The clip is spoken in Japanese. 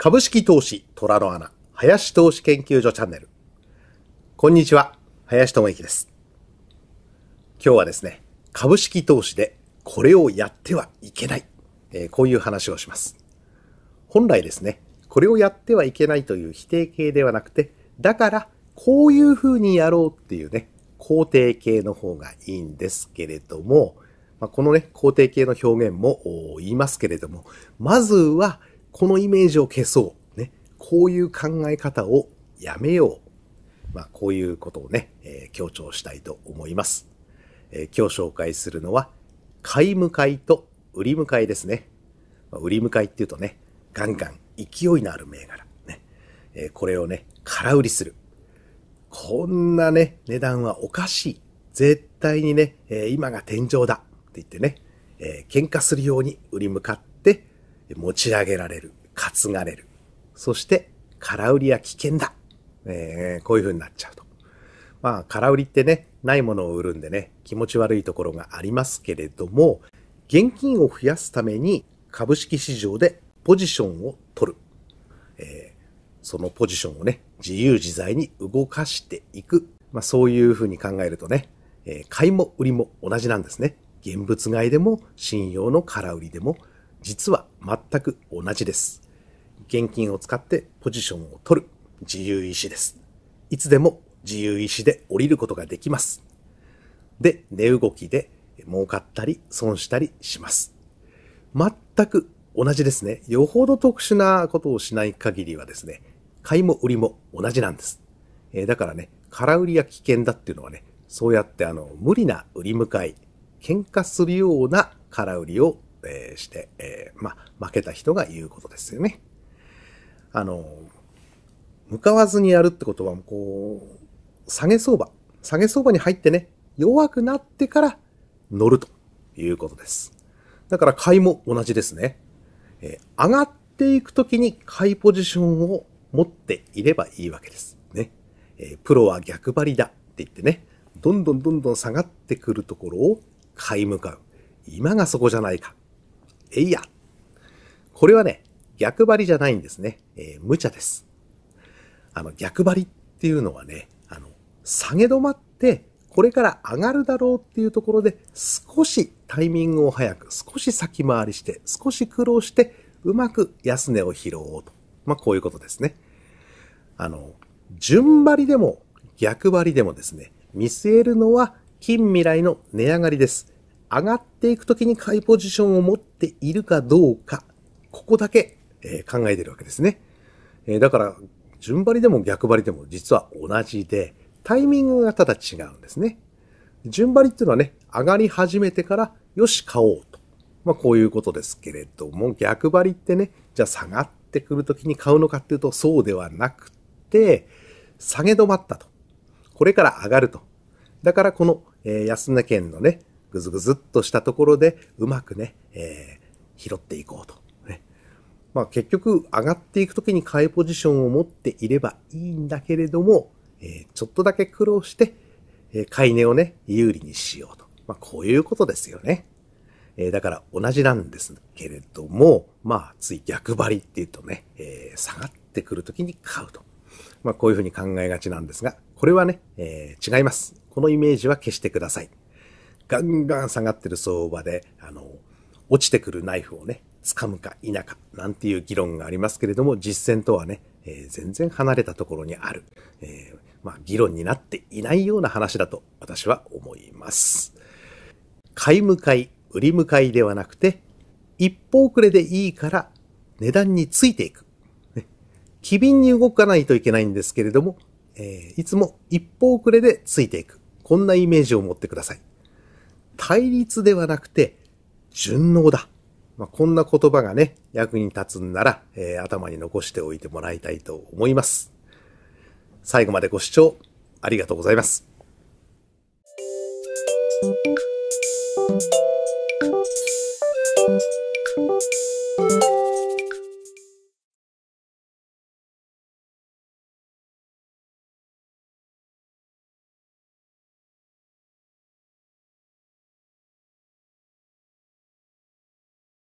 株式投資虎の穴、林投資研究所チャンネル。こんにちは、林智之です。今日はですね、株式投資でこれをやってはいけない、えー、こういう話をします。本来ですね、これをやってはいけないという否定形ではなくて、だからこういうふうにやろうっていうね、肯定形の方がいいんですけれども、まあ、このね、肯定形の表現も言いますけれども、まずはこのイメージを消そう。ね。こういう考え方をやめよう。まあ、こういうことをね、えー、強調したいと思います。えー、今日紹介するのは、買い向かいと売り向かいですね。まあ、売り向かいっていうとね、ガンガン勢いのある銘柄。ね。えー、これをね、空売りする。こんなね、値段はおかしい。絶対にね、え今が天井だ。って言ってね、え喧嘩するように売り向かって、持ち上げられる、担がれる。そして、空売りは危険だ。えー、こういう風になっちゃうと。まあ、空売りってね、ないものを売るんでね、気持ち悪いところがありますけれども、現金を増やすために株式市場でポジションを取る。えー、そのポジションをね、自由自在に動かしていく。まあ、そういう風に考えるとね、えー、買いも売りも同じなんですね。現物買いでも信用の空売りでも実は全く同じです。現金を使ってポジションを取る自由意志です。いつでも自由意志で降りることができます。で、値動きで儲かったり損したりします。全く同じですね。よほど特殊なことをしない限りはですね、買いも売りも同じなんです。えー、だからね、空売りは危険だっていうのはね、そうやってあの、無理な売り迎え、喧嘩するような空売りをえして、えー、まあ、負けた人が言うことですよね。あの、向かわずにやるってことは、こう、下げ相場、下げ相場に入ってね、弱くなってから乗るということです。だから買いも同じですね。えー、上がっていくときに買いポジションを持っていればいいわけです。ね。えー、プロは逆張りだって言ってね、どんどんどんどん下がってくるところを買い向かう。今がそこじゃないかえいや。これはね、逆張りじゃないんですね。えー、無茶です。あの、逆張りっていうのはね、あの、下げ止まって、これから上がるだろうっていうところで、少しタイミングを早く、少し先回りして、少し苦労して、うまく安値を拾おうと。まあ、こういうことですね。あの、順張りでも逆張りでもですね、見据えるのは近未来の値上がりです。上がっていくときに買いポジションを持っているかどうか、ここだけ、えー、考えてるわけですね。えー、だから、順張りでも逆張りでも実は同じで、タイミングがただ違うんですね。順張りっていうのはね、上がり始めてから、よし、買おうと。まあ、こういうことですけれども、逆張りってね、じゃあ下がってくるときに買うのかっていうと、そうではなくて、下げ止まったと。これから上がると。だからこの、えー、安値県のね、ぐずぐずっとしたところで、うまくね、えー、拾っていこうと。ね。まあ結局、上がっていくときに買いポジションを持っていればいいんだけれども、えー、ちょっとだけ苦労して、えー、買い値をね、有利にしようと。まあこういうことですよね。えだから同じなんですけれども、まあ、つい逆張りっていうとね、えー、下がってくるときに買うと。まあ、こういうふうに考えがちなんですが、これはね、えー、違います。このイメージは消してください。ガンガン下がってる相場で、あの、落ちてくるナイフをね、掴むか否か、なんていう議論がありますけれども、実践とはね、えー、全然離れたところにある、えー、まあ、議論になっていないような話だと私は思います。買い向かい、売り向かいではなくて、一方遅れでいいから値段についていく。ね、機敏に動かないといけないんですけれども、えー、いつも一方遅れでついていく。こんなイメージを持ってください。対立ではなくて、順応だ。まあ、こんな言葉がね、役に立つんなら、えー、頭に残しておいてもらいたいと思います。最後までご視聴ありがとうございます。